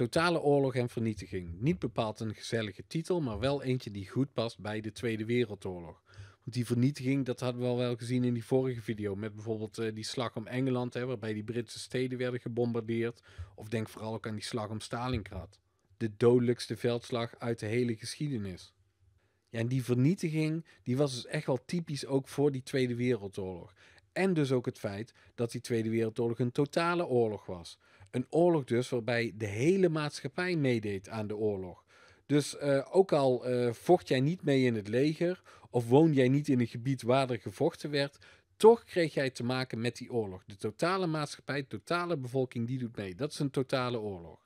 Totale oorlog en vernietiging. Niet bepaald een gezellige titel, maar wel eentje die goed past bij de Tweede Wereldoorlog. Want die vernietiging, dat hadden we al wel gezien in die vorige video. Met bijvoorbeeld eh, die slag om Engeland, hè, waarbij die Britse steden werden gebombardeerd. Of denk vooral ook aan die slag om Stalingrad. De dodelijkste veldslag uit de hele geschiedenis. Ja, en die vernietiging, die was dus echt wel typisch ook voor die Tweede Wereldoorlog. En dus ook het feit dat die Tweede Wereldoorlog een totale oorlog was. Een oorlog dus waarbij de hele maatschappij meedeed aan de oorlog. Dus eh, ook al eh, vocht jij niet mee in het leger of woon jij niet in een gebied waar er gevochten werd, toch kreeg jij te maken met die oorlog. De totale maatschappij, de totale bevolking, die doet mee. Dat is een totale oorlog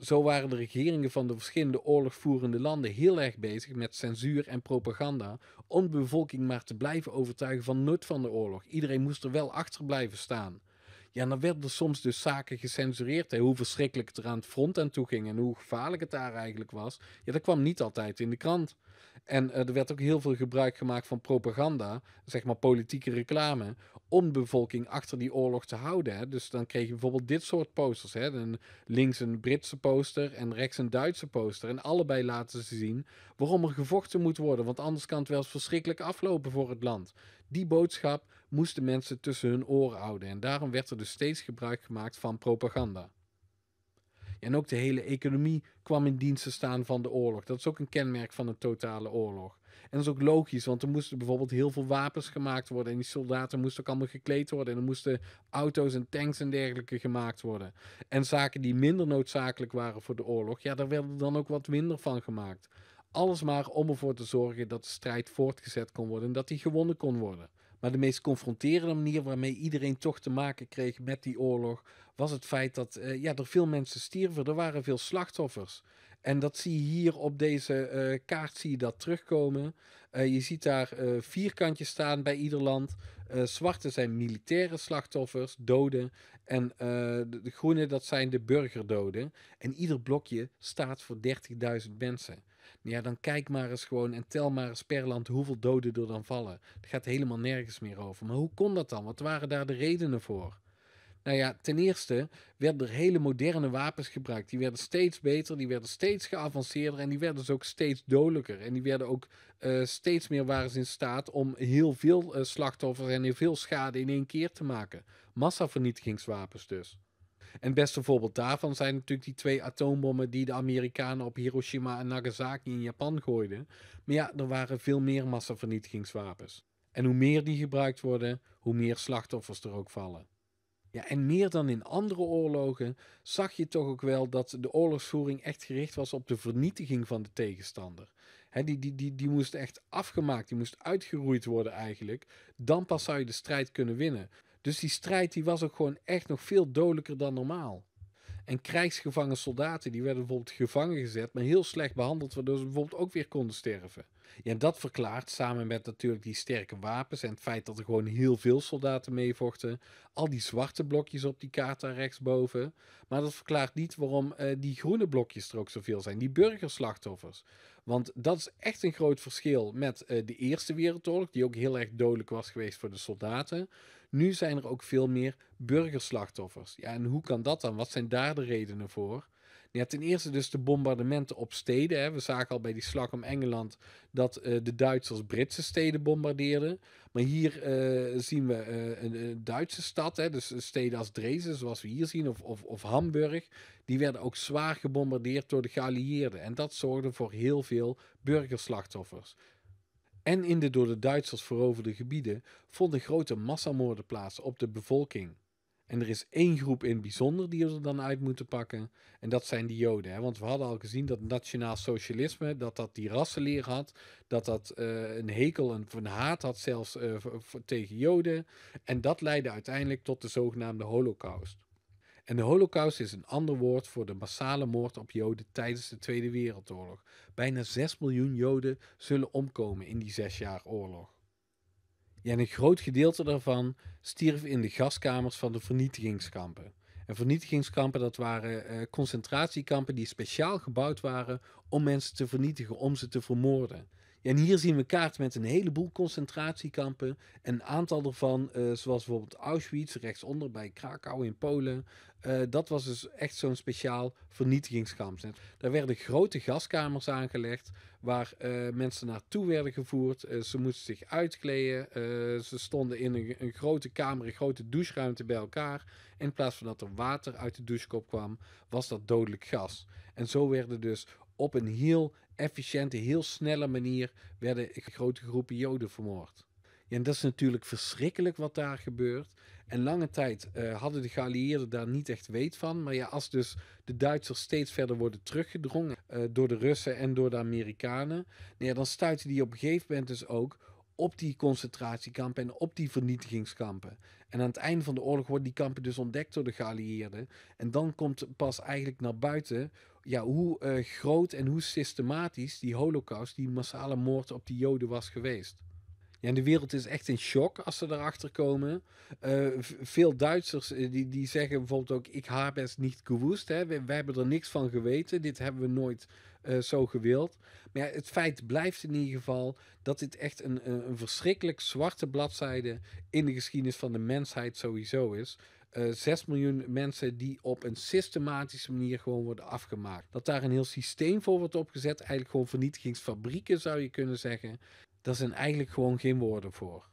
zo waren de regeringen van de verschillende oorlogvoerende landen heel erg bezig met censuur en propaganda om de bevolking maar te blijven overtuigen van nut van de oorlog. Iedereen moest er wel achter blijven staan. Ja, dan werden soms dus zaken gecensureerd. Hè, hoe verschrikkelijk het er aan het front aan toe ging en hoe gevaarlijk het daar eigenlijk was. Ja, dat kwam niet altijd in de krant. En eh, er werd ook heel veel gebruik gemaakt van propaganda, zeg maar politieke reclame, om de bevolking achter die oorlog te houden. Hè. Dus dan kreeg je bijvoorbeeld dit soort posters. Hè. Een, links een Britse poster en rechts een Duitse poster. En allebei laten ze zien waarom er gevochten moet worden, want anders kan het wel eens verschrikkelijk aflopen voor het land. Die boodschap moesten mensen tussen hun oren houden en daarom werd er dus steeds gebruik gemaakt van propaganda. En ook de hele economie kwam in dienst te staan van de oorlog. Dat is ook een kenmerk van een totale oorlog. En dat is ook logisch, want er moesten bijvoorbeeld heel veel wapens gemaakt worden. En die soldaten moesten ook allemaal gekleed worden. En er moesten auto's en tanks en dergelijke gemaakt worden. En zaken die minder noodzakelijk waren voor de oorlog, ja, daar werden dan ook wat minder van gemaakt. Alles maar om ervoor te zorgen dat de strijd voortgezet kon worden en dat die gewonnen kon worden. Maar de meest confronterende manier waarmee iedereen toch te maken kreeg met die oorlog, was het feit dat eh, ja, er veel mensen stierven. Er waren veel slachtoffers. En dat zie je hier op deze eh, kaart zie je dat terugkomen. Eh, je ziet daar vierkantjes staan bij ieder land. zwarte zijn militaire slachtoffers, doden. En de, de, groene, dat zijn de burgerdoden. En ieder blokje staat voor 30.000 mensen. Nou ja, dan kijk maar eens gewoon en tel maar eens per land hoeveel doden er dan vallen. Het gaat helemaal nergens meer over. Maar hoe kon dat dan? Wat waren daar de redenen voor? Nou ja, ten eerste werden er hele moderne wapens gebruikt. Die werden steeds beter, die werden steeds geavanceerder en die werden dus ook steeds dodelijker. En die werden ook eh, steeds meer waren in staat om heel veel eh, slachtoffers en heel veel schade in één keer te maken. Massavernietigingswapens dus. En het beste voorbeeld daarvan zijn natuurlijk die twee atoombommen die de Amerikanen op Hiroshima en Nagasaki in Japan gooiden. Maar ja, er waren veel meer massavernietigingswapens. En hoe meer die gebruikt worden, hoe meer slachtoffers er ook vallen. Ja, en meer dan in andere oorlogen zag je toch ook wel dat de oorlogsvoering echt gericht was op de vernietiging van de tegenstander. die, die, die, die moest echt afgemaakt, die moest uitgeroeid worden eigenlijk. Dan pas zou je de strijd kunnen winnen. Dus die strijd die was ook gewoon echt nog veel dodelijker dan normaal. En krijgsgevangen soldaten, die werden bijvoorbeeld gevangen gezet, maar heel slecht behandeld, waardoor ze bijvoorbeeld ook weer konden sterven. Ja, dat verklaart samen met natuurlijk die sterke wapens en het feit dat er gewoon heel veel soldaten meevochten. Al die zwarte blokjes op die kaart daar rechtsboven. Maar dat verklaart niet waarom eh, die groene blokjes er ook zoveel zijn. Die burgerslachtoffers. Want dat is echt een groot verschil met eh, de Eerste Wereldoorlog, die ook heel erg dodelijk was geweest voor de soldaten. Nu zijn er ook veel meer burgerslachtoffers. Ja, en hoe kan dat dan? Wat zijn daar de redenen voor? ten eerste dus de bombardementen op steden. Hè. We zagen al bij die slag om Engeland dat eh, de Duitsers Britse steden bombardeerden. Maar hier eh, zien we eh, een, Duitse stad, hè, dus steden als Dresden, zoals we hier zien, of, of, of Hamburg. Die werden ook zwaar gebombardeerd door de geallieerden. En dat zorgde voor heel veel burgerslachtoffers. En in de door de Duitsers veroverde gebieden vonden grote massamoorden plaats op de bevolking. En er is één groep in bijzonder die we er dan uit moeten pakken. En dat zijn de Joden. Hè? Want we hadden al gezien dat nationaal socialisme, dat dat die rassenleer had. Dat dat eh, een hekel en een haat had zelfs uh, tegen Joden. En dat leidde uiteindelijk tot de zogenaamde holocaust. En de holocaust is een ander woord voor de massale moord op Joden tijdens de Tweede Wereldoorlog. Bijna 6 miljoen Joden zullen omkomen in die zes jaar oorlog. Ja, en een groot gedeelte daarvan stierf in de gaskamers van de vernietigingskampen. En vernietigingskampen, dat waren eh, concentratiekampen die speciaal gebouwd waren om mensen te vernietigen, om ze te vermoorden. En hier zien we kaart met een heleboel concentratiekampen. Een aantal daarvan, eh, zoals bijvoorbeeld Auschwitz, rechtsonder bij Krakau in Polen. Eh, dat was dus echt zo'n speciaal vernietigingskamp. Daar werden grote gaskamers aangelegd waar uh, mensen naartoe werden gevoerd. ze moesten zich uitkleden. ze stonden in een, grote kamer, een grote doucheruimte bij elkaar. in plaats van dat er water uit de douchekop kwam, was dat dodelijk gas. En zo werden dus op een heel efficiënte, heel snelle manier werden grote groepen Joden vermoord. Ja, en dat is natuurlijk verschrikkelijk wat daar gebeurt. En lange tijd eh, hadden de geallieerden daar niet echt weet van. Maar ja, als dus de Duitsers steeds verder worden teruggedrongen eh, door de Russen en door de Amerikanen, nou dan stuiten die op een gegeven moment dus ook op die concentratiekampen en op die vernietigingskampen. En aan het einde van de oorlog worden die kampen dus ontdekt door de geallieerden. En dan komt pas eigenlijk naar buiten ja, hoe eh, groot en hoe systematisch die holocaust, die massale moord op die joden was geweest. Ja, en de wereld is echt in shock als ze erachter komen. Eh, veel Duitsers eh, die, die zeggen bijvoorbeeld ook, ik heb best niet gewoest. Hè. We, hebben er niks van geweten. Dit hebben we nooit zo gewild. Maar ja, het feit blijft in ieder geval dat dit echt een, een verschrikkelijk zwarte bladzijde in de geschiedenis van de mensheid sowieso is. Eh, zes 6 miljoen mensen die op een systematische manier gewoon worden afgemaakt. Dat daar een heel systeem voor wordt opgezet. Eigenlijk gewoon vernietigingsfabrieken zou je kunnen zeggen. Daar zijn eigenlijk gewoon geen woorden voor.